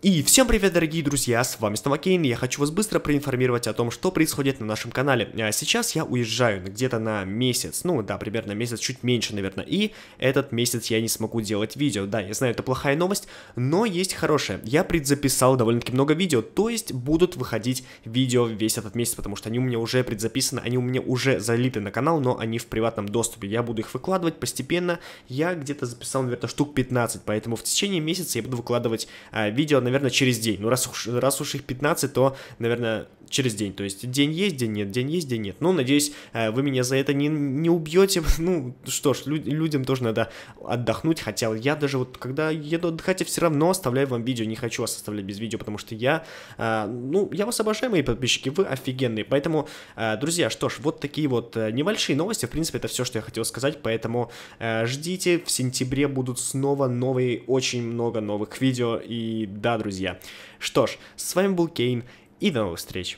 И всем привет, дорогие друзья, с вами снова Кейн, я хочу вас быстро проинформировать о том, что происходит на нашем канале. А сейчас я уезжаю где-то на месяц, ну да, примерно месяц, чуть меньше, наверное, и этот месяц я не смогу делать видео. Да, я знаю, это плохая новость, но есть хорошая. Я предзаписал довольно-таки много видео, то есть будут выходить видео весь этот месяц, потому что они у меня уже предзаписаны, они у меня уже залиты на канал, но они в приватном доступе. Я буду их выкладывать постепенно, я где-то записал, наверное, штук 15, поэтому в течение месяца я буду выкладывать а, видео наверное, через день. Ну, раз уж, раз уж их 15, то, наверное, через день. То есть день есть, день нет, день есть, день нет. Ну, надеюсь, э, вы меня за это не, не убьете. Ну, что ж, люд, людям тоже надо отдохнуть. Хотя я даже вот, когда еду отдыхать, я все равно оставляю вам видео. Не хочу вас оставлять без видео, потому что я, э, ну, я вас обожаю, мои подписчики, вы офигенные. Поэтому, э, друзья, что ж, вот такие вот небольшие новости. В принципе, это все, что я хотел сказать. Поэтому ждите, в сентябре будут снова новые, очень много новых видео. И да, друзья. Что ж, с вами был Кейн и до новых встреч.